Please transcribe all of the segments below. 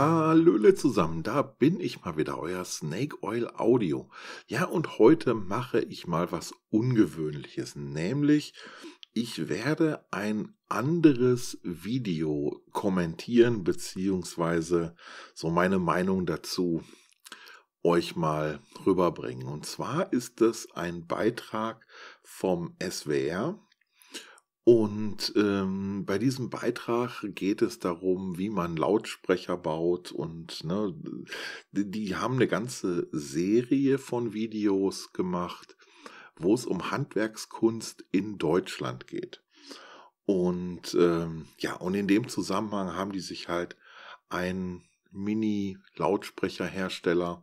Hallöle zusammen, da bin ich mal wieder, euer Snake Oil Audio. Ja, und heute mache ich mal was Ungewöhnliches, nämlich ich werde ein anderes Video kommentieren, beziehungsweise so meine Meinung dazu euch mal rüberbringen. Und zwar ist es ein Beitrag vom SWR, und ähm, bei diesem Beitrag geht es darum, wie man Lautsprecher baut und ne, die haben eine ganze Serie von Videos gemacht, wo es um Handwerkskunst in Deutschland geht. Und ähm, ja, und in dem Zusammenhang haben die sich halt einen Mini-Lautsprecherhersteller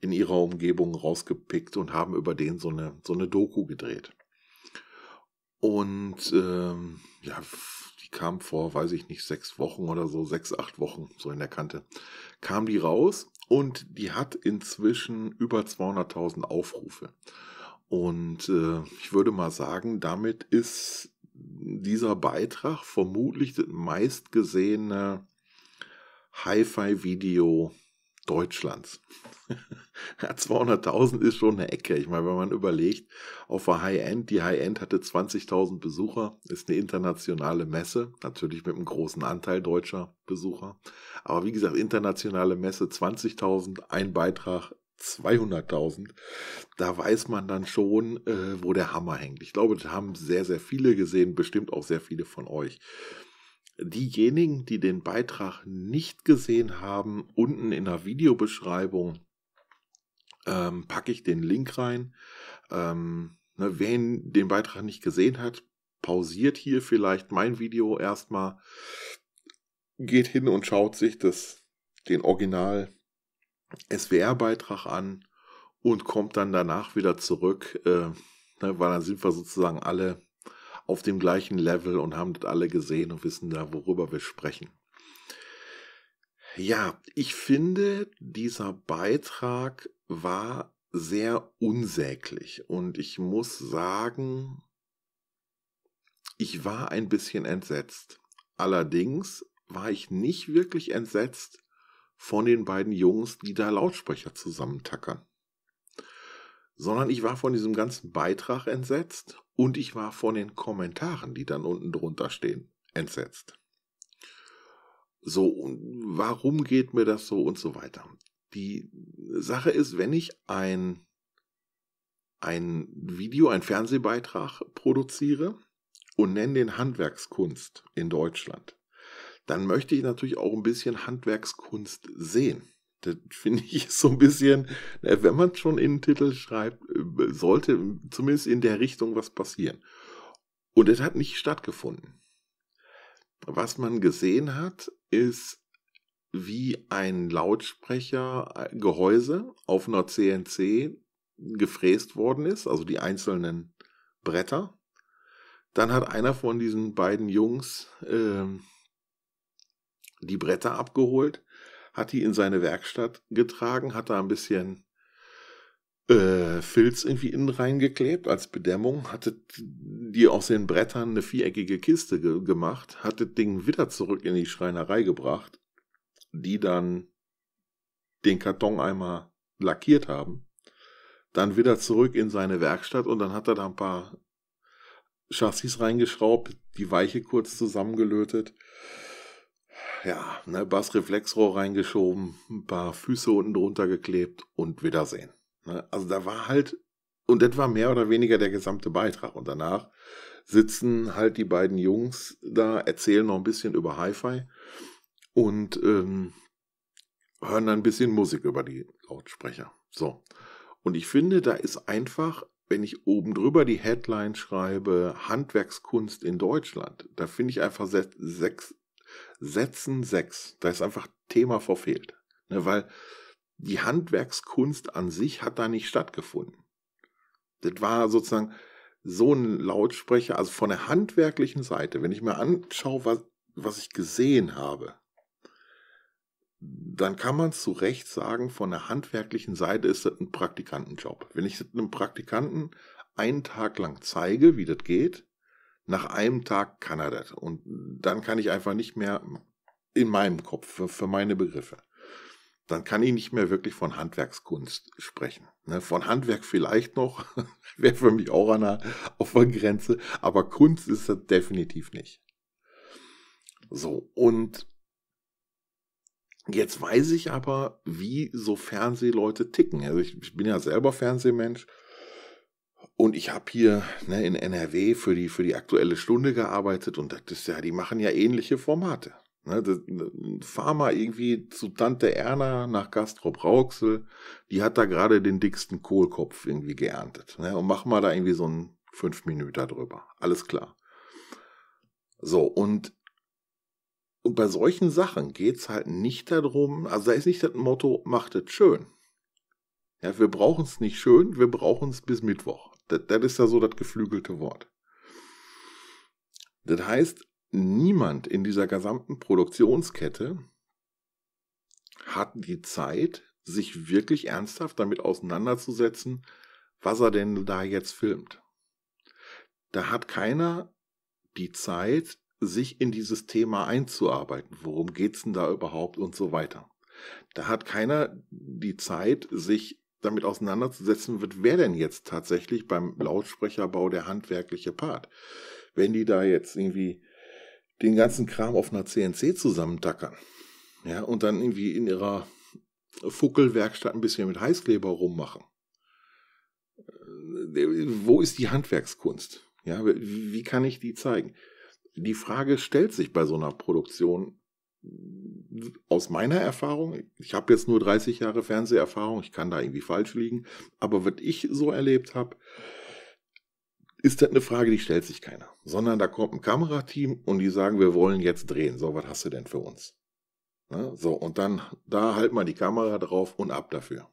in ihrer Umgebung rausgepickt und haben über den so eine, so eine Doku gedreht. Und ähm, ja, die kam vor, weiß ich nicht, sechs Wochen oder so, sechs, acht Wochen, so in der Kante, kam die raus und die hat inzwischen über 200.000 Aufrufe. Und äh, ich würde mal sagen, damit ist dieser Beitrag vermutlich das meistgesehene Hi-Fi-Video Deutschlands. 200.000 ist schon eine Ecke. Ich meine, wenn man überlegt, auf der High-End, die High-End hatte 20.000 Besucher, ist eine internationale Messe, natürlich mit einem großen Anteil deutscher Besucher. Aber wie gesagt, internationale Messe 20.000, ein Beitrag 200.000, da weiß man dann schon, äh, wo der Hammer hängt. Ich glaube, das haben sehr, sehr viele gesehen, bestimmt auch sehr viele von euch. Diejenigen, die den Beitrag nicht gesehen haben, unten in der Videobeschreibung ähm, packe ich den Link rein. Ähm, ne, wer den Beitrag nicht gesehen hat, pausiert hier vielleicht mein Video erstmal, geht hin und schaut sich das, den Original SWR-Beitrag an und kommt dann danach wieder zurück, äh, ne, weil dann sind wir sozusagen alle auf dem gleichen Level und haben das alle gesehen und wissen da, worüber wir sprechen. Ja, ich finde, dieser Beitrag war sehr unsäglich und ich muss sagen, ich war ein bisschen entsetzt. Allerdings war ich nicht wirklich entsetzt von den beiden Jungs, die da Lautsprecher zusammentackern sondern ich war von diesem ganzen Beitrag entsetzt und ich war von den Kommentaren, die dann unten drunter stehen, entsetzt. So, warum geht mir das so und so weiter? Die Sache ist, wenn ich ein, ein Video, ein Fernsehbeitrag produziere und nenne den Handwerkskunst in Deutschland, dann möchte ich natürlich auch ein bisschen Handwerkskunst sehen das finde ich so ein bisschen, wenn man schon in den Titel schreibt, äh, sollte zumindest in der Richtung was passieren. Und es hat nicht stattgefunden. Was man gesehen hat, ist, wie ein Lautsprechergehäuse äh, auf einer CNC gefräst worden ist, also die einzelnen Bretter. Dann hat einer von diesen beiden Jungs äh, die Bretter abgeholt hat die in seine Werkstatt getragen, hat da ein bisschen äh, Filz irgendwie innen reingeklebt als Bedämmung, hatte die aus den Brettern eine viereckige Kiste ge gemacht, hat das Ding wieder zurück in die Schreinerei gebracht, die dann den Karton einmal lackiert haben, dann wieder zurück in seine Werkstatt und dann hat er da ein paar Chassis reingeschraubt, die Weiche kurz zusammengelötet ja, ne, Bassreflexrohr reingeschoben, ein paar Füße unten drunter geklebt und Wiedersehen. Ne? Also da war halt, und das war mehr oder weniger der gesamte Beitrag. Und danach sitzen halt die beiden Jungs da, erzählen noch ein bisschen über Hi-Fi und ähm, hören dann ein bisschen Musik über die Lautsprecher. So. Und ich finde, da ist einfach, wenn ich oben drüber die Headline schreibe, Handwerkskunst in Deutschland, da finde ich einfach sechs, Sätzen sechs, da ist einfach Thema verfehlt. Ne, weil die Handwerkskunst an sich hat da nicht stattgefunden. Das war sozusagen so ein Lautsprecher, also von der handwerklichen Seite, wenn ich mir anschaue, was, was ich gesehen habe, dann kann man zu Recht sagen, von der handwerklichen Seite ist das ein Praktikantenjob. Wenn ich einem Praktikanten einen Tag lang zeige, wie das geht, nach einem Tag kann er das. Und dann kann ich einfach nicht mehr in meinem Kopf, für, für meine Begriffe. Dann kann ich nicht mehr wirklich von Handwerkskunst sprechen. Ne, von Handwerk vielleicht noch, wäre für mich auch an der, auf der Grenze, aber Kunst ist das definitiv nicht. So, und Jetzt weiß ich aber, wie so Fernsehleute ticken. Also ich, ich, bin ja selber Fernsehmensch und ich habe hier ne, in NRW für die, für die aktuelle Stunde gearbeitet und das ist ja, die machen ja ähnliche Formate. Ne, das, fahr mal irgendwie zu Tante Erna nach Gastrop Rauxel, die hat da gerade den dicksten Kohlkopf irgendwie geerntet. Ne, und mach mal da irgendwie so einen fünf Minuten drüber. Alles klar. So, und, und bei solchen Sachen geht's halt nicht darum, also da ist nicht das Motto, macht es schön. Ja, wir brauchen es nicht schön, wir brauchen es bis Mittwoch. Das, das ist ja so das geflügelte Wort. Das heißt, niemand in dieser gesamten Produktionskette hat die Zeit, sich wirklich ernsthaft damit auseinanderzusetzen, was er denn da jetzt filmt. Da hat keiner die Zeit, sich in dieses Thema einzuarbeiten. Worum geht es denn da überhaupt und so weiter. Da hat keiner die Zeit, sich damit auseinanderzusetzen wird, wer denn jetzt tatsächlich beim Lautsprecherbau der handwerkliche Part. Wenn die da jetzt irgendwie den ganzen Kram auf einer CNC zusammentackern, ja, und dann irgendwie in ihrer Fuckelwerkstatt ein bisschen mit Heißkleber rummachen. Äh, wo ist die Handwerkskunst? Ja, wie kann ich die zeigen? Die Frage stellt sich bei so einer Produktion aus meiner Erfahrung, ich habe jetzt nur 30 Jahre Fernseherfahrung, ich kann da irgendwie falsch liegen, aber was ich so erlebt habe, ist das eine Frage, die stellt sich keiner. Sondern da kommt ein Kamerateam und die sagen, wir wollen jetzt drehen. So, was hast du denn für uns? Ne? So, und dann da halt mal die Kamera drauf und ab dafür.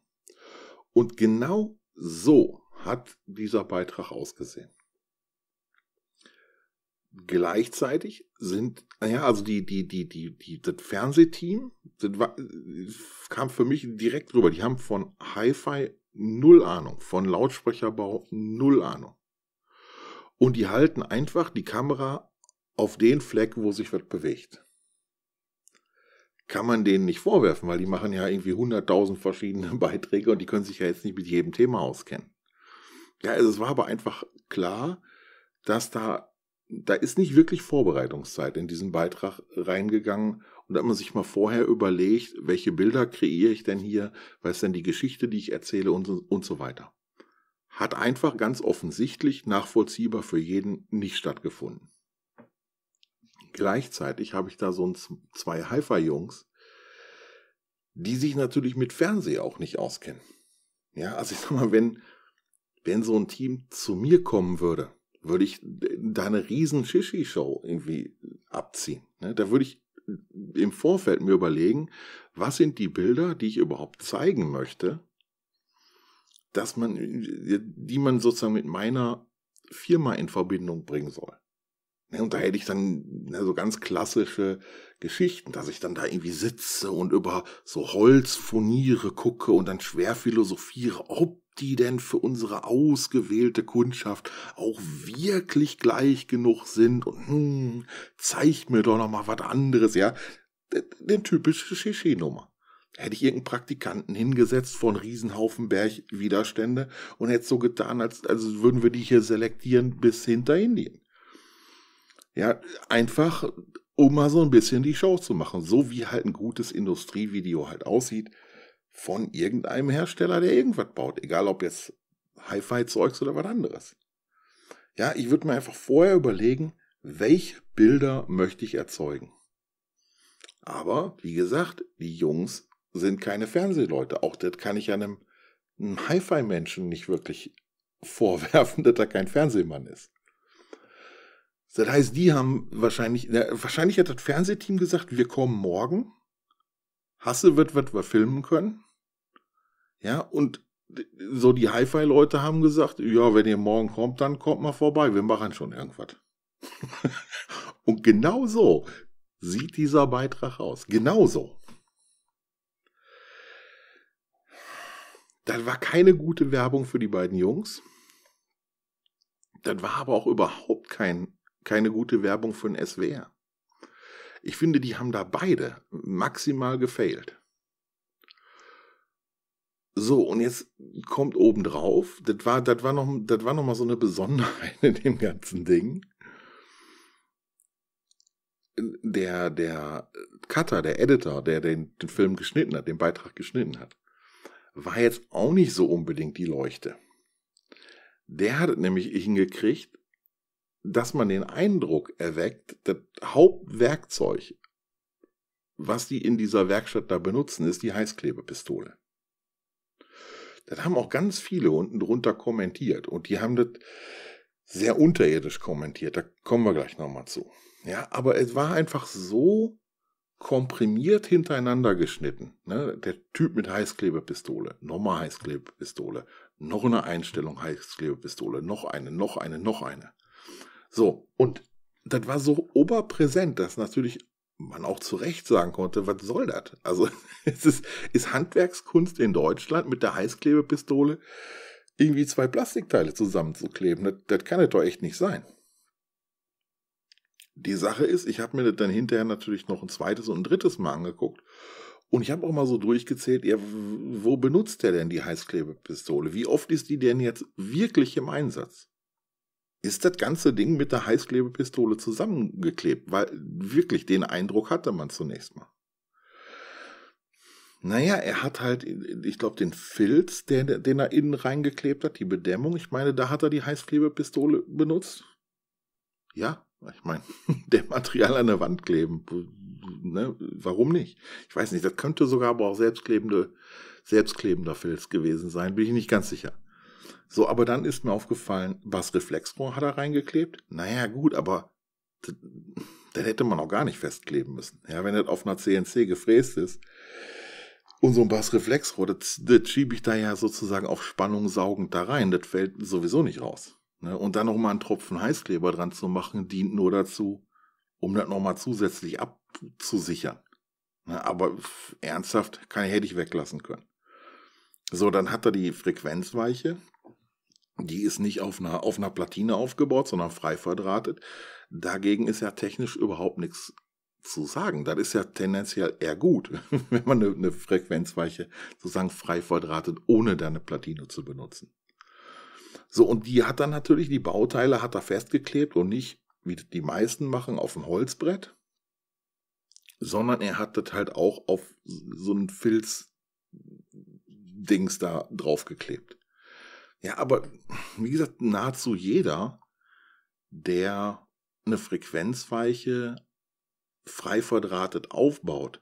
Und genau so hat dieser Beitrag ausgesehen gleichzeitig sind, ja, also die, die, die, die, die, das Fernsehteam sind, kam für mich direkt rüber. Die haben von Hi-Fi null Ahnung, von Lautsprecherbau null Ahnung. Und die halten einfach die Kamera auf den Fleck, wo sich was bewegt. Kann man denen nicht vorwerfen, weil die machen ja irgendwie 100.000 verschiedene Beiträge und die können sich ja jetzt nicht mit jedem Thema auskennen. Ja, also es war aber einfach klar, dass da da ist nicht wirklich Vorbereitungszeit in diesen Beitrag reingegangen. Und da hat man sich mal vorher überlegt, welche Bilder kreiere ich denn hier, was ist denn die Geschichte, die ich erzähle und, und so weiter. Hat einfach ganz offensichtlich nachvollziehbar für jeden nicht stattgefunden. Gleichzeitig habe ich da so ein, zwei Haifa-Jungs, die sich natürlich mit Fernsehen auch nicht auskennen. Ja, also ich sag mal, wenn, wenn so ein Team zu mir kommen würde würde ich da eine riesen Shishi-Show irgendwie abziehen. Ne? Da würde ich im Vorfeld mir überlegen, was sind die Bilder, die ich überhaupt zeigen möchte, dass man, die man sozusagen mit meiner Firma in Verbindung bringen soll. Ne? Und da hätte ich dann ne, so ganz klassische Geschichten, dass ich dann da irgendwie sitze und über so Holzfurniere gucke und dann schwer philosophiere, ob die denn für unsere ausgewählte Kundschaft auch wirklich gleich genug sind und hm, zeig mir doch noch mal was anderes, ja. Den typische Shishi-Nummer. Hätte ich irgendeinen Praktikanten hingesetzt von Riesenhaufen Berg Widerstände und hätte so getan, als, als würden wir die hier selektieren bis hinter Indien. Ja, einfach, um mal so ein bisschen die Show zu machen. So wie halt ein gutes Industrievideo halt aussieht, von irgendeinem Hersteller, der irgendwas baut. Egal ob jetzt Hi-Fi-Zeugs oder was anderes. Ja, ich würde mir einfach vorher überlegen, welche Bilder möchte ich erzeugen. Aber wie gesagt, die Jungs sind keine Fernsehleute. Auch das kann ich einem, einem Hi-Fi-Menschen nicht wirklich vorwerfen, dass er kein Fernsehmann ist. Das heißt, die haben wahrscheinlich, wahrscheinlich hat das Fernsehteam gesagt, wir kommen morgen. Hasse wird, was wir filmen können. Ja, und so die Hi-Fi-Leute haben gesagt, ja, wenn ihr morgen kommt, dann kommt mal vorbei, wir machen schon irgendwas. und genau so sieht dieser Beitrag aus. Genauso. Das war keine gute Werbung für die beiden Jungs. Das war aber auch überhaupt kein, keine gute Werbung für den SWR. Ich finde, die haben da beide maximal gefailt. So, und jetzt kommt obendrauf, das war, das war noch, das war noch mal so eine Besonderheit in dem ganzen Ding. Der, der Cutter, der Editor, der den, den Film geschnitten hat, den Beitrag geschnitten hat, war jetzt auch nicht so unbedingt die Leuchte. Der hat nämlich hingekriegt, dass man den Eindruck erweckt, das Hauptwerkzeug, was die in dieser Werkstatt da benutzen, ist die Heißklebepistole. Das haben auch ganz viele unten drunter kommentiert und die haben das sehr unterirdisch kommentiert. Da kommen wir gleich nochmal zu. Ja, aber es war einfach so komprimiert hintereinander geschnitten. Ne? Der Typ mit Heißklebepistole, nochmal Heißklebepistole, noch eine Einstellung Heißklebepistole, noch eine, noch eine, noch eine. So, und das war so oberpräsent, dass natürlich man auch zu Recht sagen konnte, was soll das? Also es ist, ist Handwerkskunst in Deutschland mit der Heißklebepistole irgendwie zwei Plastikteile zusammenzukleben. Das, das kann ja doch echt nicht sein. Die Sache ist, ich habe mir das dann hinterher natürlich noch ein zweites und ein drittes Mal angeguckt. Und ich habe auch mal so durchgezählt, ja, wo benutzt der denn die Heißklebepistole? Wie oft ist die denn jetzt wirklich im Einsatz? ist das ganze Ding mit der Heißklebepistole zusammengeklebt, weil wirklich den Eindruck hatte man zunächst mal. Naja, er hat halt, ich glaube, den Filz, den, den er innen reingeklebt hat, die Bedämmung, ich meine, da hat er die Heißklebepistole benutzt. Ja, ich meine, der Material an der Wand kleben. Ne? Warum nicht? Ich weiß nicht, das könnte sogar aber auch selbstklebende, selbstklebender Filz gewesen sein, bin ich nicht ganz sicher. So, aber dann ist mir aufgefallen, was Reflexrohr hat er reingeklebt? Naja, gut, aber dann hätte man auch gar nicht festkleben müssen. Ja, wenn das auf einer CNC gefräst ist und so ein Bassreflexrohr, das, das schiebe ich da ja sozusagen auf Spannung saugend da rein. Das fällt sowieso nicht raus. Ne? Und dann nochmal einen Tropfen Heißkleber dran zu machen, dient nur dazu, um das nochmal zusätzlich abzusichern. Ne? Aber ernsthaft kann, hätte ich weglassen können. So, dann hat er die Frequenzweiche. Die ist nicht auf einer, auf einer Platine aufgebaut, sondern frei verdrahtet. Dagegen ist ja technisch überhaupt nichts zu sagen. Das ist ja tendenziell eher gut, wenn man eine, eine Frequenzweiche sozusagen frei verdrahtet, ohne da eine Platine zu benutzen. So, und die hat dann natürlich, die Bauteile hat er festgeklebt und nicht, wie die meisten machen, auf dem Holzbrett, sondern er hat das halt auch auf so ein Filz-Dings da draufgeklebt. Ja, aber wie gesagt, nahezu jeder, der eine Frequenzweiche frei verdrahtet aufbaut,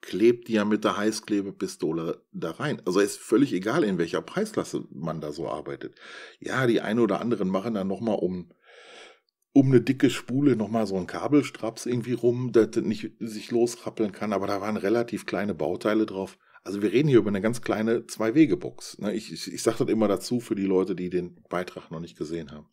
klebt die ja mit der Heißklebepistole da rein. Also ist völlig egal, in welcher Preisklasse man da so arbeitet. Ja, die einen oder anderen machen dann nochmal um, um eine dicke Spule nochmal so einen Kabelstraps irgendwie rum, dass das nicht sich losrappeln kann, aber da waren relativ kleine Bauteile drauf. Also wir reden hier über eine ganz kleine Zwei-Wege-Box. Ne? Ich, ich, ich sage das immer dazu für die Leute, die den Beitrag noch nicht gesehen haben.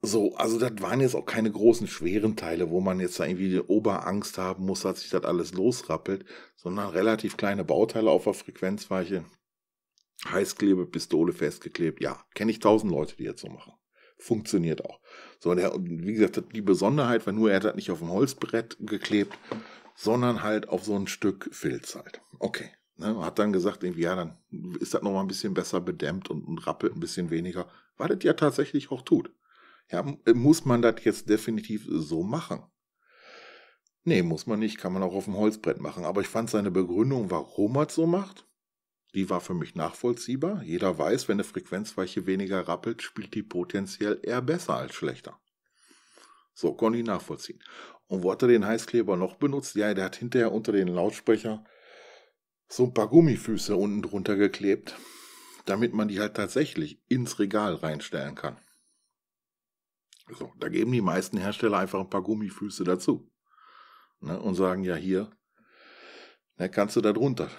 So, also das waren jetzt auch keine großen, schweren Teile, wo man jetzt da irgendwie die Oberangst haben muss, dass sich das alles losrappelt, sondern relativ kleine Bauteile auf der Frequenzweiche. Heißklebe, Pistole festgeklebt. Ja, kenne ich tausend Leute, die jetzt so machen. Funktioniert auch. So, der, wie gesagt, die Besonderheit war nur, er hat das nicht auf dem Holzbrett geklebt, sondern halt auf so ein Stück Filz halt. Okay. Ne, hat dann gesagt, irgendwie, ja, dann ist das nochmal ein bisschen besser bedämmt und, und rappelt ein bisschen weniger. weil das ja tatsächlich auch tut. Ja, muss man das jetzt definitiv so machen? Nee, muss man nicht, kann man auch auf dem Holzbrett machen. Aber ich fand seine Begründung, warum er es so macht, die war für mich nachvollziehbar. Jeder weiß, wenn eine Frequenzweiche weniger rappelt, spielt die potenziell eher besser als schlechter. So, konnte ich nachvollziehen. Und wo hat er den Heißkleber noch benutzt? Ja, der hat hinterher unter den Lautsprecher so ein paar Gummifüße unten drunter geklebt, damit man die halt tatsächlich ins Regal reinstellen kann. So, da geben die meisten Hersteller einfach ein paar Gummifüße dazu. Ne, und sagen ja hier, ne, kannst du da drunter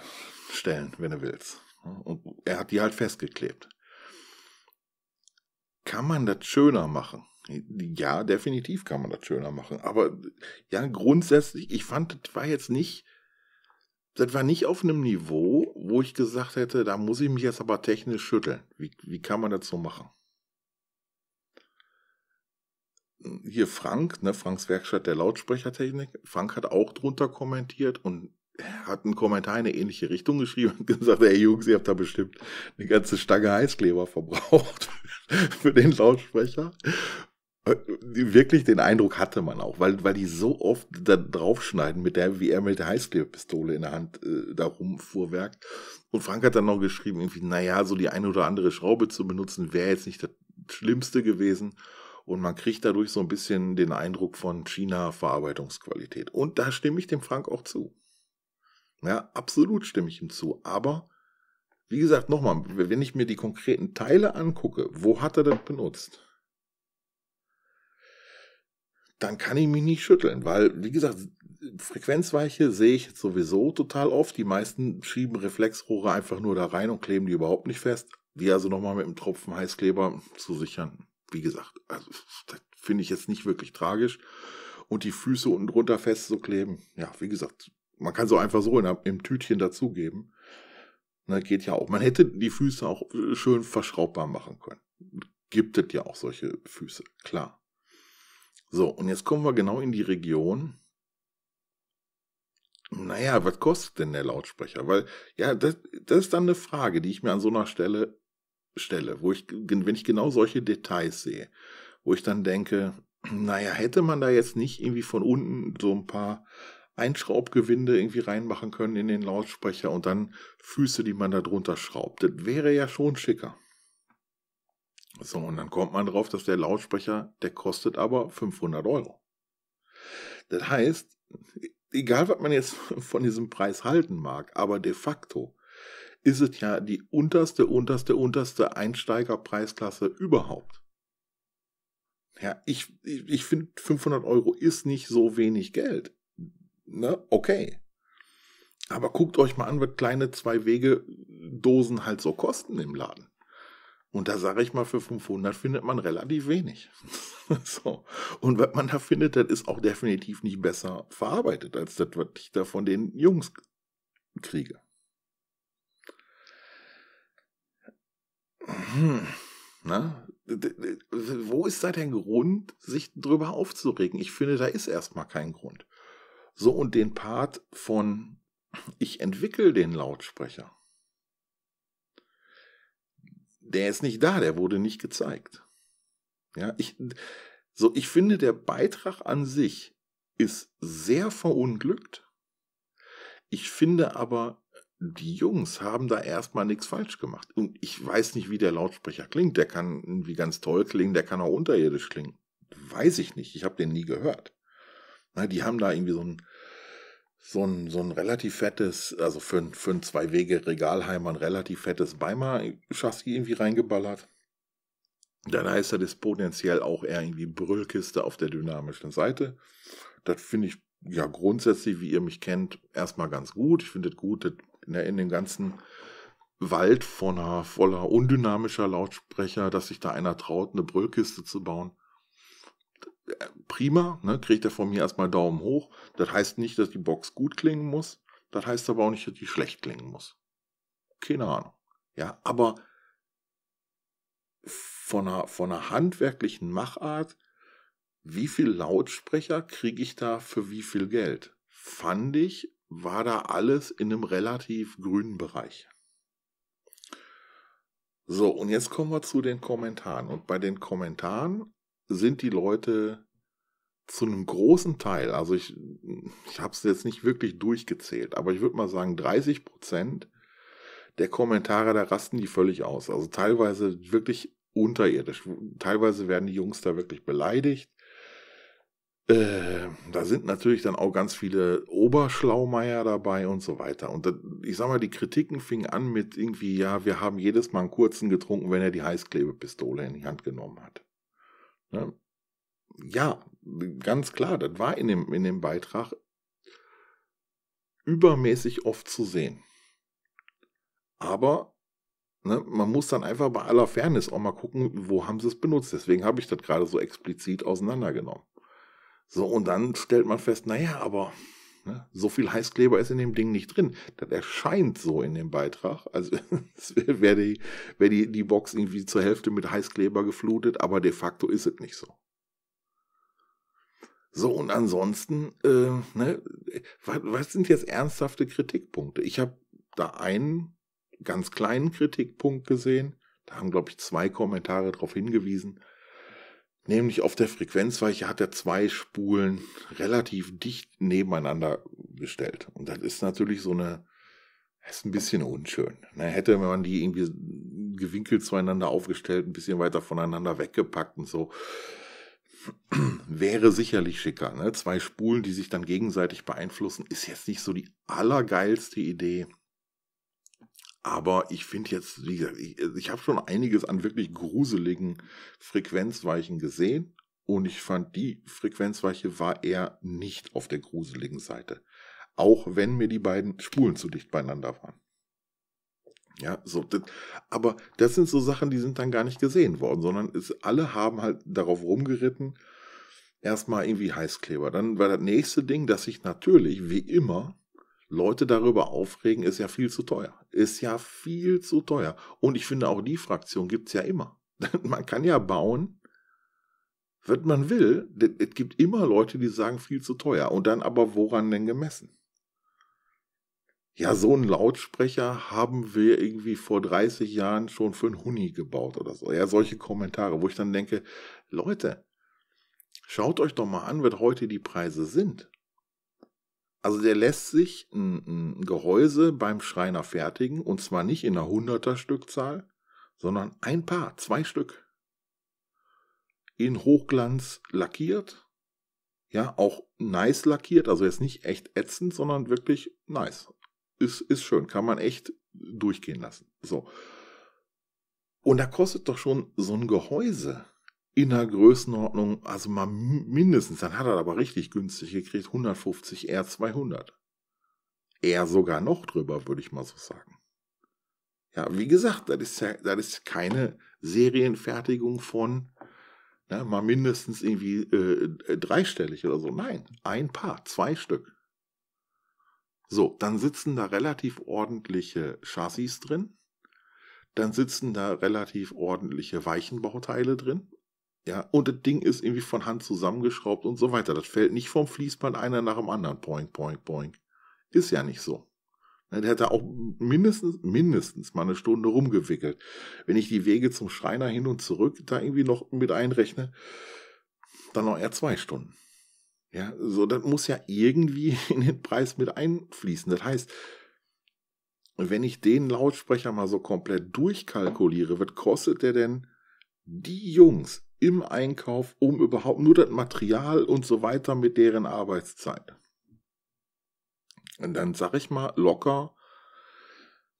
stellen, wenn du willst. Ne. Und er hat die halt festgeklebt. Kann man das schöner machen? Ja, definitiv kann man das schöner machen. Aber ja, grundsätzlich, ich fand, das war jetzt nicht, das war nicht auf einem Niveau, wo ich gesagt hätte, da muss ich mich jetzt aber technisch schütteln. Wie, wie kann man das so machen? Hier Frank, ne, Franks Werkstatt der Lautsprechertechnik. Frank hat auch drunter kommentiert und hat einen Kommentar in eine ähnliche Richtung geschrieben und gesagt, hey Jungs, ihr habt da bestimmt eine ganze Stange Heißkleber verbraucht für den Lautsprecher. Äh, wirklich den Eindruck hatte man auch, weil, weil die so oft da draufschneiden mit der, wie er mit der Heißkleberpistole in der Hand äh, da rumfuhrwerkt. Und Frank hat dann noch geschrieben, irgendwie, naja, so die eine oder andere Schraube zu benutzen, wäre jetzt nicht das Schlimmste gewesen und man kriegt dadurch so ein bisschen den Eindruck von China-Verarbeitungsqualität. Und da stimme ich dem Frank auch zu. Ja, absolut stimme ich ihm zu. Aber wie gesagt, nochmal, wenn ich mir die konkreten Teile angucke, wo hat er das benutzt? Dann kann ich mich nicht schütteln, weil, wie gesagt, Frequenzweiche sehe ich jetzt sowieso total oft. Die meisten schieben Reflexrohre einfach nur da rein und kleben die überhaupt nicht fest. Die also nochmal mit einem Tropfen Heißkleber zu sichern. Wie gesagt, also, das finde ich jetzt nicht wirklich tragisch. Und die Füße unten drunter festzukleben, ja, wie gesagt, man kann so einfach so in, im Tütchen dazugeben. Ne, geht ja auch. Man hätte die Füße auch äh, schön verschraubbar machen können. Gibt es ja auch solche Füße, klar. So, und jetzt kommen wir genau in die Region. Naja, was kostet denn der Lautsprecher? Weil, ja, das, das ist dann eine Frage, die ich mir an so einer Stelle stelle, wo ich, wenn ich genau solche Details sehe, wo ich dann denke, naja, hätte man da jetzt nicht irgendwie von unten so ein paar Einschraubgewinde irgendwie reinmachen können in den Lautsprecher und dann Füße, die man da drunter schraubt. Das wäre ja schon schicker. So, und dann kommt man drauf, dass der Lautsprecher, der kostet aber 500 Euro. Das heißt, egal was man jetzt von diesem Preis halten mag, aber de facto ist es ja die unterste, unterste, unterste Einsteigerpreisklasse überhaupt. Ja, ich, ich, ich finde 500 Euro ist nicht so wenig Geld ne, okay. Aber guckt euch mal an, was kleine Zwei-Wege-Dosen halt so kosten im Laden. Und da sage ich mal, für 500 findet man relativ wenig. so. Und was man da findet, das ist auch definitiv nicht besser verarbeitet, als das, was ich da von den Jungs kriege. Hm. Na? Wo ist da denn Grund, sich drüber aufzuregen? Ich finde, da ist erstmal kein Grund. So, und den Part von ich entwickle den Lautsprecher. Der ist nicht da, der wurde nicht gezeigt. Ja, ich, so, ich finde, der Beitrag an sich ist sehr verunglückt. Ich finde aber, die Jungs haben da erstmal nichts falsch gemacht. Und ich weiß nicht, wie der Lautsprecher klingt. Der kann irgendwie ganz toll klingen, der kann auch unterirdisch klingen. Weiß ich nicht. Ich habe den nie gehört. Ne, die haben da irgendwie so ein, so ein, so ein relativ fettes, also für, für ein Zwei-Wege-Regalheimer ein relativ fettes beimer chassis irgendwie reingeballert. Dann heißt das potenziell auch eher irgendwie Brüllkiste auf der dynamischen Seite. Das finde ich ja grundsätzlich, wie ihr mich kennt, erstmal ganz gut. Ich finde es gut, dass in dem ganzen Wald voller, voller undynamischer Lautsprecher, dass sich da einer traut, eine Brüllkiste zu bauen prima, ne, kriegt er von mir erstmal Daumen hoch. Das heißt nicht, dass die Box gut klingen muss. Das heißt aber auch nicht, dass die schlecht klingen muss. Keine Ahnung. Ja, aber von einer, von einer handwerklichen Machart, wie viel Lautsprecher kriege ich da für wie viel Geld? Fand ich, war da alles in einem relativ grünen Bereich. So, und jetzt kommen wir zu den Kommentaren. Und bei den Kommentaren sind die Leute zu einem großen Teil, also ich, ich habe es jetzt nicht wirklich durchgezählt, aber ich würde mal sagen, 30 Prozent der Kommentare, da rasten die völlig aus. Also teilweise wirklich unterirdisch. Teilweise werden die Jungs da wirklich beleidigt. Äh, da sind natürlich dann auch ganz viele Oberschlaumeier dabei und so weiter. Und das, ich sag mal, die Kritiken fingen an mit irgendwie, ja, wir haben jedes Mal einen kurzen getrunken, wenn er die Heißklebepistole in die Hand genommen hat. Ne? Ja, ganz klar, das war in dem, in dem Beitrag übermäßig oft zu sehen. Aber ne, man muss dann einfach bei aller Fairness auch mal gucken, wo haben sie es benutzt. Deswegen habe ich das gerade so explizit auseinandergenommen. So, und dann stellt man fest, naja, aber Ne? So viel Heißkleber ist in dem Ding nicht drin. Das erscheint so in dem Beitrag. Also wäre die, wär die, die Box irgendwie zur Hälfte mit Heißkleber geflutet, aber de facto ist es nicht so. So, und ansonsten, äh, ne, was, was sind jetzt ernsthafte Kritikpunkte? Ich habe da einen ganz kleinen Kritikpunkt gesehen. Da haben, glaube ich, zwei Kommentare darauf hingewiesen. Nämlich auf der Frequenzweiche hat er zwei Spulen relativ dicht nebeneinander gestellt. Und das ist natürlich so eine, ist ein bisschen unschön. Na, hätte man die irgendwie gewinkelt zueinander aufgestellt, ein bisschen weiter voneinander weggepackt und so, wäre sicherlich schicker. Ne? Zwei Spulen, die sich dann gegenseitig beeinflussen, ist jetzt nicht so die allergeilste Idee. Aber ich finde jetzt, wie gesagt, ich, also ich habe schon einiges an wirklich gruseligen Frequenzweichen gesehen. Und ich fand, die Frequenzweiche war eher nicht auf der gruseligen Seite. Auch wenn mir die beiden Spulen zu dicht beieinander waren. Ja, so, das, aber das sind so Sachen, die sind dann gar nicht gesehen worden, sondern es, alle haben halt darauf rumgeritten. Erstmal irgendwie Heißkleber. Dann war das nächste Ding, dass ich natürlich, wie immer, Leute darüber aufregen, ist ja viel zu teuer. Ist ja viel zu teuer. Und ich finde, auch die Fraktion gibt es ja immer. man kann ja bauen, was man will. Es gibt immer Leute, die sagen, viel zu teuer. Und dann aber woran denn gemessen? Ja, so einen Lautsprecher haben wir irgendwie vor 30 Jahren schon für einen Huni gebaut oder so. Ja, solche Kommentare, wo ich dann denke, Leute, schaut euch doch mal an, was heute die Preise sind. Also der lässt sich ein, ein Gehäuse beim Schreiner fertigen und zwar nicht in einer hunderter Stückzahl, sondern ein Paar, zwei Stück. In Hochglanz lackiert, ja, auch nice lackiert, also jetzt nicht echt ätzend, sondern wirklich nice. Ist, ist schön, kann man echt durchgehen lassen. So. Und da kostet doch schon so ein Gehäuse in der Größenordnung, also mal mindestens, dann hat er aber richtig günstig gekriegt, 150 R200. Eher sogar noch drüber, würde ich mal so sagen. Ja, wie gesagt, das ist, ja, das ist keine Serienfertigung von ne, mal mindestens irgendwie äh, dreistellig oder so. Nein, ein Paar, zwei Stück. So, dann sitzen da relativ ordentliche Chassis drin. Dann sitzen da relativ ordentliche Weichenbauteile drin. Ja, und das Ding ist irgendwie von Hand zusammengeschraubt und so weiter. Das fällt nicht vom Fließband einer nach dem anderen. Poink, poink, poink. Ist ja nicht so. Ne, der hat da auch mindestens, mindestens mal eine Stunde rumgewickelt. Wenn ich die Wege zum Schreiner hin und zurück da irgendwie noch mit einrechne, dann noch eher zwei Stunden. Ja, so, das muss ja irgendwie in den Preis mit einfließen. Das heißt, wenn ich den Lautsprecher mal so komplett durchkalkuliere, was kostet der denn die Jungs im Einkauf um überhaupt nur das Material und so weiter mit deren Arbeitszeit. Und dann sage ich mal locker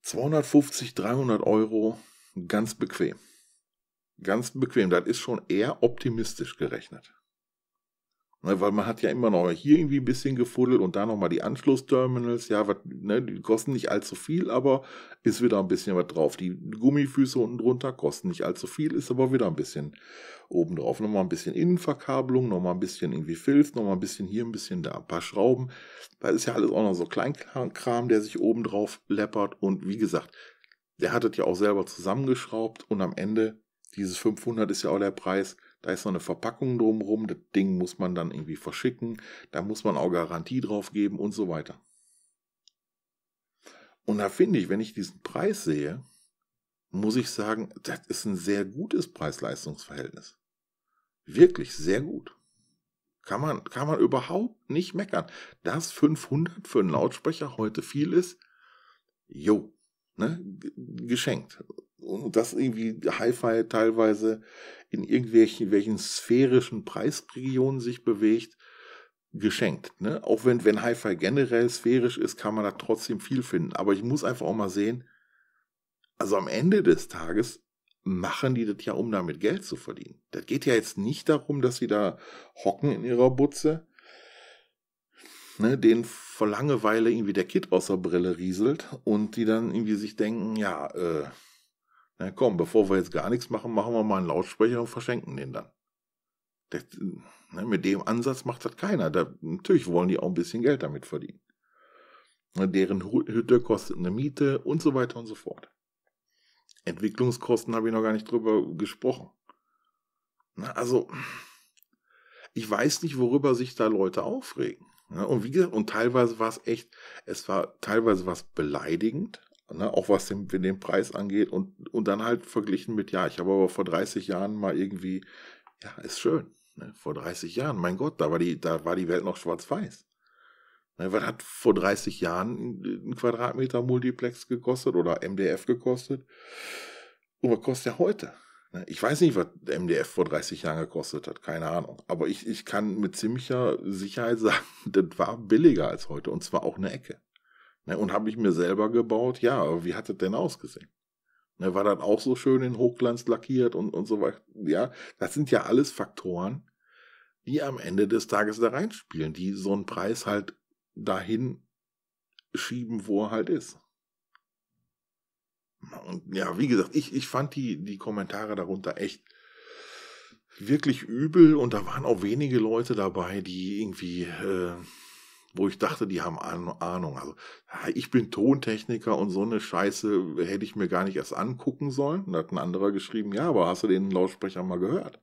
250, 300 Euro ganz bequem. Ganz bequem. Das ist schon eher optimistisch gerechnet. Ne, weil man hat ja immer noch hier irgendwie ein bisschen gefuddelt und da nochmal die Anschlussterminals, ja, wat, ne, die kosten nicht allzu viel, aber ist wieder ein bisschen was drauf. Die Gummifüße unten drunter kosten nicht allzu viel, ist aber wieder ein bisschen oben drauf. Nochmal ein bisschen Innenverkabelung, nochmal ein bisschen irgendwie Filz, nochmal ein bisschen hier, ein bisschen da, ein paar Schrauben. Da ist ja alles auch noch so Kleinkram, der sich oben drauf läppert und wie gesagt, der hat das ja auch selber zusammengeschraubt und am Ende dieses 500 ist ja auch der Preis da ist noch eine Verpackung drumherum. Das Ding muss man dann irgendwie verschicken. Da muss man auch Garantie drauf geben und so weiter. Und da finde ich, wenn ich diesen Preis sehe, muss ich sagen, das ist ein sehr gutes Preis-Leistungs-Verhältnis. Wirklich sehr gut. Kann man, kann man überhaupt nicht meckern. Dass 500 für einen Lautsprecher heute viel ist, jo, ne, geschenkt und das irgendwie Hi-Fi teilweise in irgendwelchen sphärischen Preisregionen sich bewegt, geschenkt. Ne? Auch wenn, wenn Hi-Fi generell sphärisch ist, kann man da trotzdem viel finden. Aber ich muss einfach auch mal sehen, also am Ende des Tages machen die das ja, um damit Geld zu verdienen. Das geht ja jetzt nicht darum, dass sie da hocken in ihrer Butze, ne, denen vor Langeweile irgendwie der Kid aus der Brille rieselt und die dann irgendwie sich denken, ja, äh, na komm, bevor wir jetzt gar nichts machen, machen wir mal einen Lautsprecher und verschenken den dann. Das, ne, mit dem Ansatz macht das keiner. Da, natürlich wollen die auch ein bisschen Geld damit verdienen. Ne, deren Hütte kostet eine Miete und so weiter und so fort. Entwicklungskosten habe ich noch gar nicht drüber gesprochen. Na, also, ich weiß nicht, worüber sich da Leute aufregen. Ja, ne, und wie gesagt, und teilweise war es echt, es war teilweise was beleidigend, Ne, auch was den, den Preis angeht und, und dann halt verglichen mit, ja, ich habe aber vor 30 Jahren mal irgendwie, ja, ist schön, ne, vor 30 Jahren, mein Gott, da war die, da war die Welt noch schwarz-weiß. Ne, was hat vor 30 Jahren ein Quadratmeter Multiplex gekostet oder MDF gekostet? Und was kostet der heute? Ne, ich weiß nicht, was MDF vor 30 Jahren gekostet hat, keine Ahnung. Aber ich, ich kann mit ziemlicher Sicherheit sagen, das war billiger als heute und zwar auch eine Ecke. Ne, und habe ich mir selber gebaut, ja, aber wie hat das denn ausgesehen? Ne, war das auch so schön in Hochglanz lackiert und, und so weiter? Ja, das sind ja alles Faktoren, die am Ende des Tages da reinspielen, die so einen Preis halt dahin schieben, wo er halt ist. Und ja, wie gesagt, ich, ich fand die, die Kommentare darunter echt wirklich übel und da waren auch wenige Leute dabei, die irgendwie äh, wo ich dachte, die haben Ahnung. Also ich bin Tontechniker und so eine Scheiße hätte ich mir gar nicht erst angucken sollen. Da hat ein anderer geschrieben, ja, aber hast du den Lautsprecher mal gehört?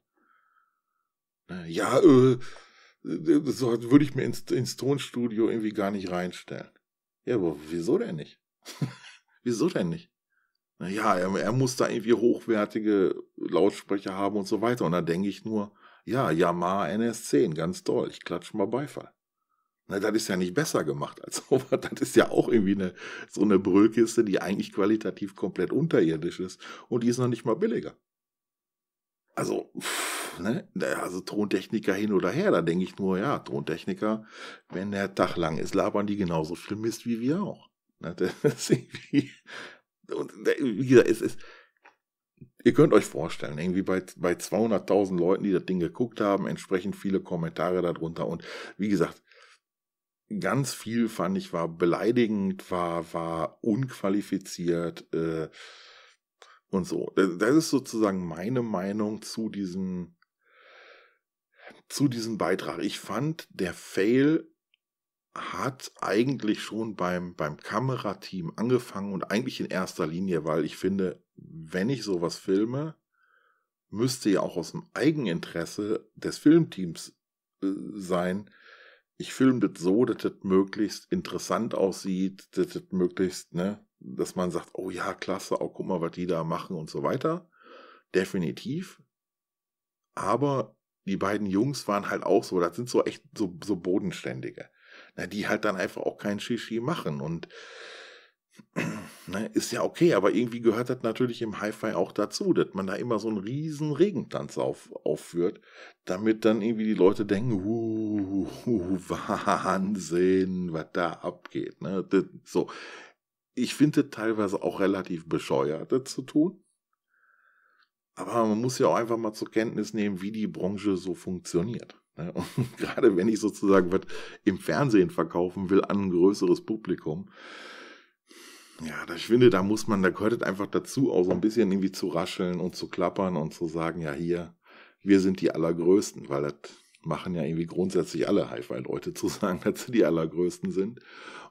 Ja, äh, äh so würde ich mir ins, ins Tonstudio irgendwie gar nicht reinstellen. Ja, aber wieso denn nicht? wieso denn nicht? Ja, er, er muss da irgendwie hochwertige Lautsprecher haben und so weiter. Und da denke ich nur, ja, Yamaha NS10, ganz toll, ich klatsche mal Beifall. Na, das ist ja nicht besser gemacht als Hover. Das ist ja auch irgendwie eine, so eine Brüllkiste, die eigentlich qualitativ komplett unterirdisch ist und die ist noch nicht mal billiger. Also, pff, ne? also Tontechniker hin oder her, da denke ich nur, ja, Tontechniker, wenn der Tag lang ist, labern die genauso viel Mist wie wir auch. Ne? Das ist irgendwie, und wie gesagt, es ist, ihr könnt euch vorstellen, irgendwie bei, bei 200.000 Leuten, die das Ding geguckt haben, entsprechend viele Kommentare darunter und wie gesagt, ganz viel fand ich war beleidigend, war, war unqualifiziert äh, und so. Äh, das ist sozusagen meine Meinung zu diesem, zu diesem Beitrag. Ich fand, der Fail hat eigentlich schon beim, beim Kamerateam angefangen und eigentlich in erster Linie, weil ich finde, wenn ich sowas filme, müsste ja auch aus dem Eigeninteresse des Filmteams äh, sein, ich filme das so, dass das möglichst interessant aussieht, dass das möglichst, ne, dass man sagt, oh ja, klasse, auch oh, guck mal, was die da machen und so weiter. Definitiv. Aber die beiden Jungs waren halt auch so, das sind so echt so, so Bodenständige, na, ne, die halt dann einfach auch kein Shishi machen und Ne, ist ja okay, aber irgendwie gehört das natürlich im Hi-Fi auch dazu, dass man da immer so einen riesen Regentanz auf, aufführt, damit dann irgendwie die Leute denken, uh, uh, Wahnsinn, was da abgeht. Ne? Das, so. Ich finde teilweise auch relativ bescheuert, das zu tun. Aber man muss ja auch einfach mal zur Kenntnis nehmen, wie die Branche so funktioniert. Ne? Und gerade wenn ich sozusagen was im Fernsehen verkaufen will an ein größeres Publikum, ja, ich finde, da muss man, da gehört es einfach dazu, auch so ein bisschen irgendwie zu rascheln und zu klappern und zu sagen, ja, hier, wir sind die Allergrößten, weil das machen ja irgendwie grundsätzlich alle Hi-Fi-Leute zu sagen, dass sie die Allergrößten sind.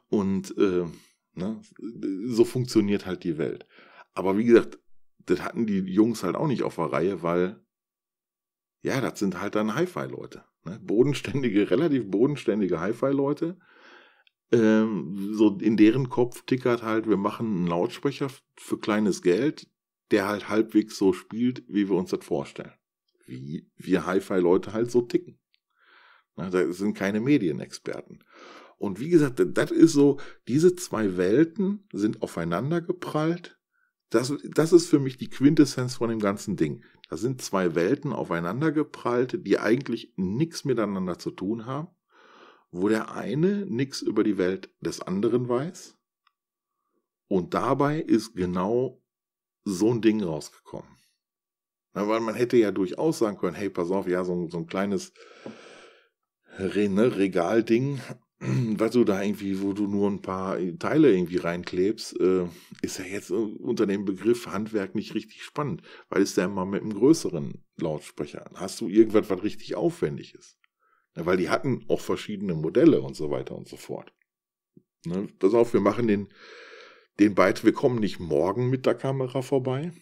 Und äh, ne, so funktioniert halt die Welt. Aber wie gesagt, das hatten die Jungs halt auch nicht auf der Reihe, weil ja, das sind halt dann Hi-Fi-Leute. Ne? Bodenständige, relativ bodenständige Hi-Fi-Leute, ähm, so in deren Kopf tickert halt, wir machen einen Lautsprecher für kleines Geld, der halt halbwegs so spielt, wie wir uns das vorstellen. Wie wir Hi-Fi-Leute halt so ticken. das sind keine Medienexperten. Und wie gesagt, das ist so, diese zwei Welten sind aufeinander geprallt. Das, das ist für mich die Quintessenz von dem ganzen Ding. Da sind zwei Welten aufeinander geprallt, die eigentlich nichts miteinander zu tun haben wo der eine nichts über die Welt des anderen weiß. Und dabei ist genau so ein Ding rausgekommen. Ja, weil man hätte ja durchaus sagen können, hey, pass auf, ja, so, so ein kleines Re ne, Regalding, was du da irgendwie, wo du nur ein paar Teile irgendwie reinklebst, äh, ist ja jetzt unter dem Begriff Handwerk nicht richtig spannend, weil es ja immer mit einem größeren Lautsprecher. Hast du irgendwas, was richtig aufwendig ist? Ja, weil die hatten auch verschiedene Modelle und so weiter und so fort. Ne? Pass auf, wir machen den, den Beitrag, wir kommen nicht morgen mit der Kamera vorbei,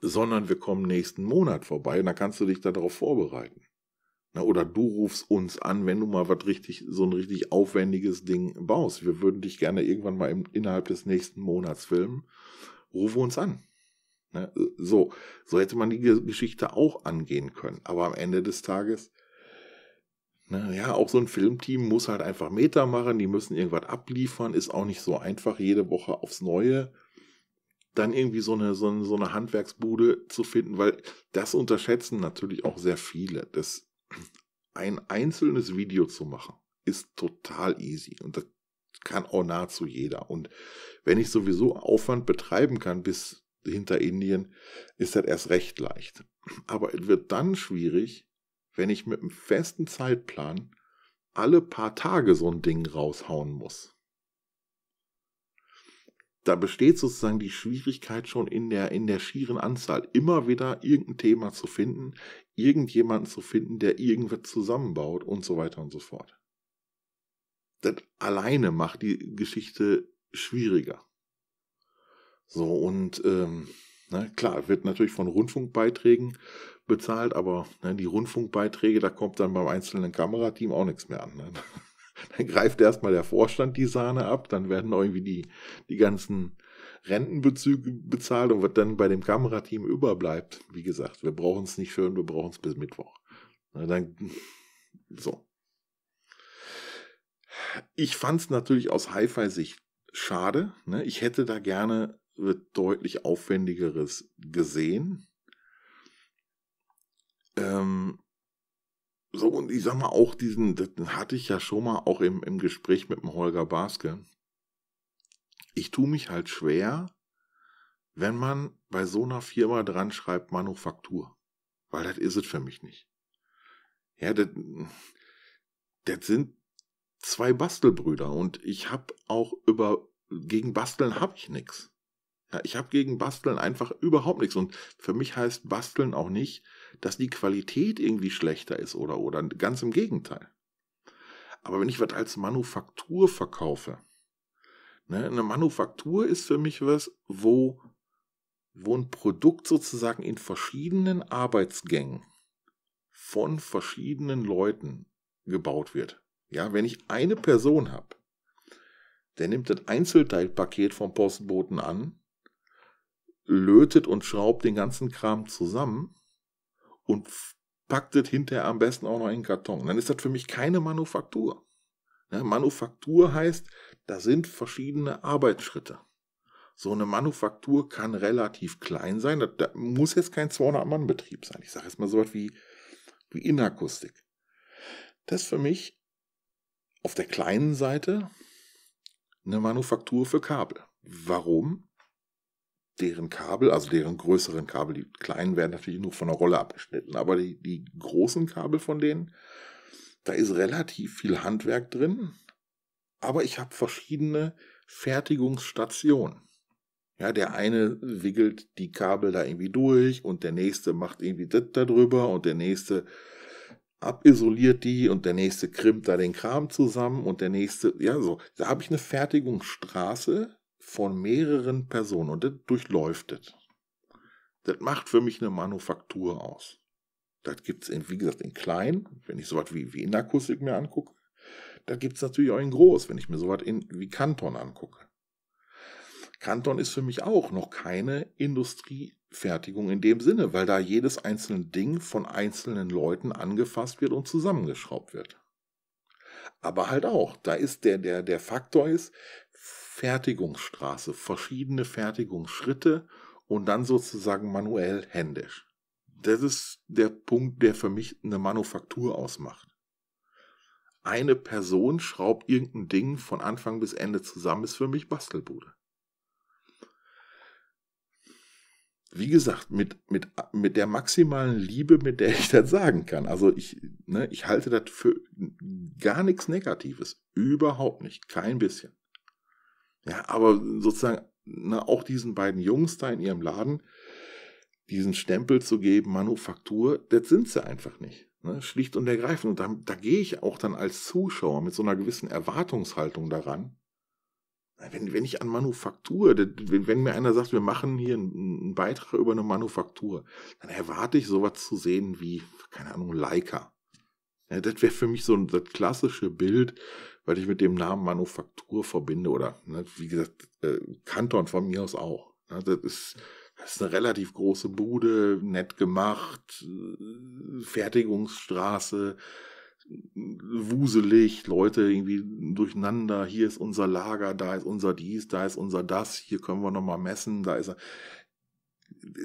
sondern wir kommen nächsten Monat vorbei und dann kannst du dich darauf vorbereiten. Na, oder du rufst uns an, wenn du mal was richtig, so ein richtig aufwendiges Ding baust. Wir würden dich gerne irgendwann mal im, innerhalb des nächsten Monats filmen. Rufe uns an. Na, ne, so, so hätte man die Geschichte auch angehen können. Aber am Ende des Tages Ne? Ja, auch so ein Filmteam muss halt einfach Meter machen, die müssen irgendwas abliefern, ist auch nicht so einfach, jede Woche aufs Neue dann irgendwie so eine, so eine, so eine Handwerksbude zu finden, weil das unterschätzen natürlich auch sehr viele. Das, ein einzelnes Video zu machen, ist total easy und das kann auch nahezu jeder. Und wenn ich sowieso Aufwand betreiben kann bis hinter Indien, ist das erst recht leicht. Aber es wird dann schwierig, wenn ich mit einem festen Zeitplan alle paar Tage so ein Ding raushauen muss. Da besteht sozusagen die Schwierigkeit schon in der, in der schieren Anzahl, immer wieder irgendein Thema zu finden, irgendjemanden zu finden, der irgendwas zusammenbaut und so weiter und so fort. Das alleine macht die Geschichte schwieriger. So, und ähm, Ne, klar, wird natürlich von Rundfunkbeiträgen bezahlt, aber ne, die Rundfunkbeiträge, da kommt dann beim einzelnen Kamerateam auch nichts mehr an. Ne? Dann greift erstmal der Vorstand die Sahne ab, dann werden irgendwie die, die ganzen Rentenbezüge bezahlt und was dann bei dem Kamerateam überbleibt, wie gesagt, wir brauchen es nicht für und wir brauchen es bis Mittwoch. Na, ne, dann, so. Ich fand es natürlich aus Hi-Fi-Sicht schade. Ne? Ich hätte da gerne wird deutlich aufwendigeres gesehen. Ähm, so, und ich sag mal, auch diesen, das hatte ich ja schon mal auch im, im Gespräch mit dem Holger Baske. Ich tue mich halt schwer, wenn man bei so einer Firma dran schreibt Manufaktur. Weil das ist es für mich nicht. Ja, das, sind zwei Bastelbrüder und ich habe auch über, gegen Basteln habe ich nichts. Ja, ich habe gegen Basteln einfach überhaupt nichts. Und für mich heißt Basteln auch nicht, dass die Qualität irgendwie schlechter ist oder oder. Ganz im Gegenteil. Aber wenn ich was als Manufaktur verkaufe, ne, eine Manufaktur ist für mich was, wo, wo ein Produkt sozusagen in verschiedenen Arbeitsgängen von verschiedenen Leuten gebaut wird. Ja, wenn ich eine Person habe, der nimmt das Einzelteilpaket vom Postboten an lötet und schraubt den ganzen Kram zusammen und packt es hinterher am besten auch noch in Karton. Dann ist das für mich keine Manufaktur. Manufaktur heißt, da sind verschiedene Arbeitsschritte. So eine Manufaktur kann relativ klein sein. Da, das muss jetzt kein 200-Mann-Betrieb sein. Ich sage jetzt mal so was wie, wie Inakustik. Das ist für mich auf der kleinen Seite eine Manufaktur für Kabel. Warum? deren Kabel, also deren größeren Kabel, die kleinen werden natürlich nur von der Rolle abgeschnitten, aber die, die großen Kabel von denen, da ist relativ viel Handwerk drin, aber ich habe verschiedene Fertigungsstationen. Ja, der eine wickelt die Kabel da irgendwie durch und der nächste macht irgendwie das da drüber und der nächste abisoliert die und der nächste krimmt da den Kram zusammen und der nächste, ja, so. Da habe ich eine Fertigungsstraße, von mehreren Personen und das durchläuft das. Das macht für mich eine Manufaktur aus. Das gibt es, wie gesagt, in klein, wenn ich sowas wie, wie Akustik mir angucke. Da gibt es natürlich auch in groß, wenn ich mir sowas in, wie Kanton angucke. Kanton ist für mich auch noch keine Industriefertigung in dem Sinne, weil da jedes einzelne Ding von einzelnen Leuten angefasst wird und zusammengeschraubt wird. Aber halt auch, da ist der, der, der Faktor ist, Fertigungsstraße, verschiedene Fertigungsschritte und dann sozusagen manuell händisch. Das ist der Punkt, der für mich eine Manufaktur ausmacht. Eine Person schraubt irgendein Ding von Anfang bis Ende zusammen, ist für mich Bastelbude. wie gesagt, mit, mit, mit der maximalen Liebe, mit der ich das sagen kann. Also ich, ne, ich halte das für gar nichts Negatives. Überhaupt nicht. Kein bisschen. Ja, aber sozusagen na, ne, auch diesen beiden Jungs da in ihrem Laden diesen Stempel zu geben, Manufaktur, das sind sie einfach nicht. Ne? Schlicht und ergreifend. Und da, da gehe ich auch dann als Zuschauer mit so einer gewissen Erwartungshaltung daran. Wenn, wenn ich an Manufaktur, wenn, wenn mir einer sagt, wir machen hier einen, einen Beitrag über eine Manufaktur, dann erwarte ich sowas zu sehen wie, keine Ahnung, Leica. Ja, das wäre für mich so das klassische Bild, weil ich mit dem Namen Manufaktur verbinde oder, ne, wie gesagt, äh, Kanton von mir aus auch. Ne, das, ist, das ist eine relativ große Bude, nett gemacht, äh, Fertigungsstraße, wuselig, Leute irgendwie durcheinander, hier ist unser Lager, da ist unser dies, da ist unser das, hier können wir nochmal messen, da ist er.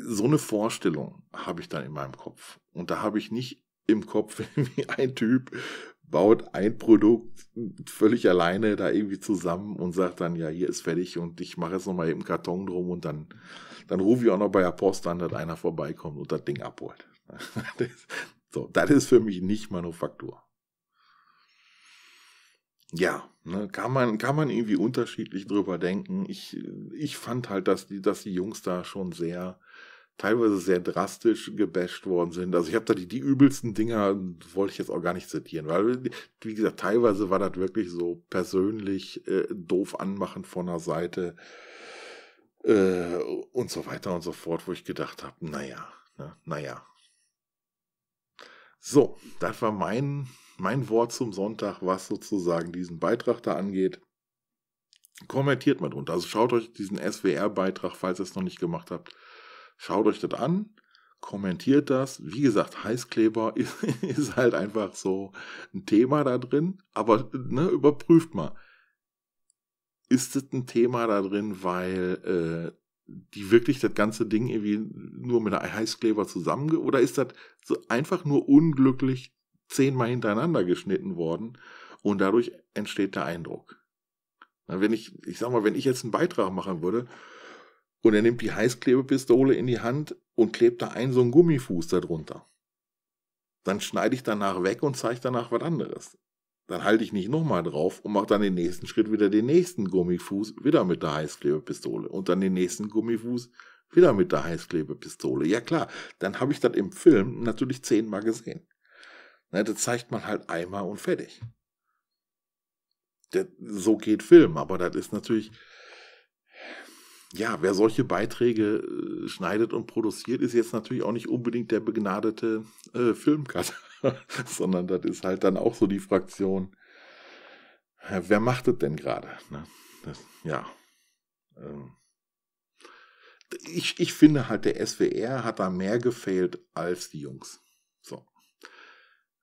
So eine Vorstellung habe ich dann in meinem Kopf. Und da habe ich nicht im Kopf, wie ein Typ baut ein Produkt völlig alleine da irgendwie zusammen und sagt dann, ja, hier ist fertig und ich mache jetzt nochmal eben Karton drum und dann, dann rufe ich auch noch bei der Post an, dass einer vorbeikommt und das Ding abholt. so, das ist für mich nicht Manufaktur. Ja, ne, kann, man, kann man irgendwie unterschiedlich drüber denken. Ich, ich fand halt, dass die, dass die Jungs da schon sehr teilweise sehr drastisch gebasht worden sind. Also ich habe da die, die übelsten Dinger, wollte ich jetzt auch gar nicht zitieren, weil, wie gesagt, teilweise war das wirklich so persönlich äh, doof anmachen von der Seite äh, und so weiter und so fort, wo ich gedacht habe, naja, ne, naja. So, das war mein, mein Wort zum Sonntag, was sozusagen diesen Beitrag da angeht. Kommentiert mal drunter. Also schaut euch diesen SWR-Beitrag, falls ihr es noch nicht gemacht habt, Schaut euch das an, kommentiert das. Wie gesagt, Heißkleber ist, ist halt einfach so ein Thema da drin, aber ne, überprüft mal. Ist das ein Thema da drin, weil äh, die wirklich das ganze Ding irgendwie nur mit einer Heißkleber zusammen Oder ist das so einfach nur unglücklich zehnmal hintereinander geschnitten worden und dadurch entsteht der Eindruck? Na, wenn ich, ich sag mal, wenn ich jetzt einen Beitrag machen würde und er nimmt die Heißklebepistole in die Hand und klebt da einen so einen Gummifuß darunter. Dann schneide ich danach weg und zeige danach was anderes. Dann halte ich nicht nochmal drauf und mache dann den nächsten Schritt wieder den nächsten Gummifuß wieder mit der Heißklebepistole und dann den nächsten Gummifuß wieder mit der Heißklebepistole. Ja klar, dann habe ich das im Film natürlich zehnmal gesehen. Na, das zeigt man halt einmal und fertig. Das, so geht Film, aber das ist natürlich, ja, wer solche Beiträge äh, schneidet und produziert, ist jetzt natürlich auch nicht unbedingt der begnadete äh, Filmcutter, sondern das ist halt dann auch so die Fraktion. Äh, wer macht das denn gerade? Ne? Ja. Ähm. Ich, ich finde halt, der SWR hat da mehr gefehlt als die Jungs. So.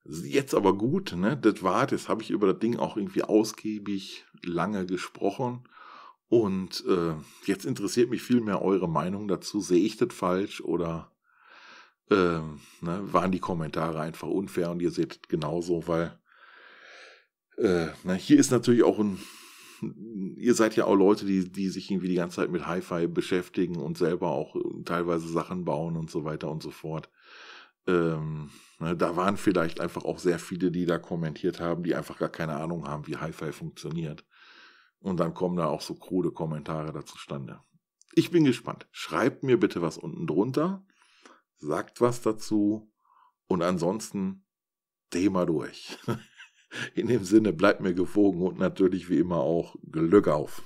Jetzt aber gut, ne? Das war, das habe ich über das Ding auch irgendwie ausgiebig lange gesprochen. Und äh, jetzt interessiert mich viel mehr eure Meinung dazu. Sehe ich das falsch oder äh, ne, waren die Kommentare einfach unfair und ihr seht das genauso, weil äh, na, ne, hier ist natürlich auch ein ihr seid ja auch Leute, die, die sich irgendwie die ganze Zeit mit Hi-Fi beschäftigen und selber auch äh, teilweise Sachen bauen und so weiter und so fort. Ähm, ne, da waren vielleicht einfach auch sehr viele, die da kommentiert haben, die einfach gar keine Ahnung haben, wie Hi-Fi funktioniert. Und dann kommen da auch so krude Kommentare da zustande. Ich bin gespannt. Schreibt mir bitte was unten drunter, sagt was dazu und ansonsten Thema durch. In dem Sinne bleibt mir gewogen und natürlich wie immer auch Glück auf.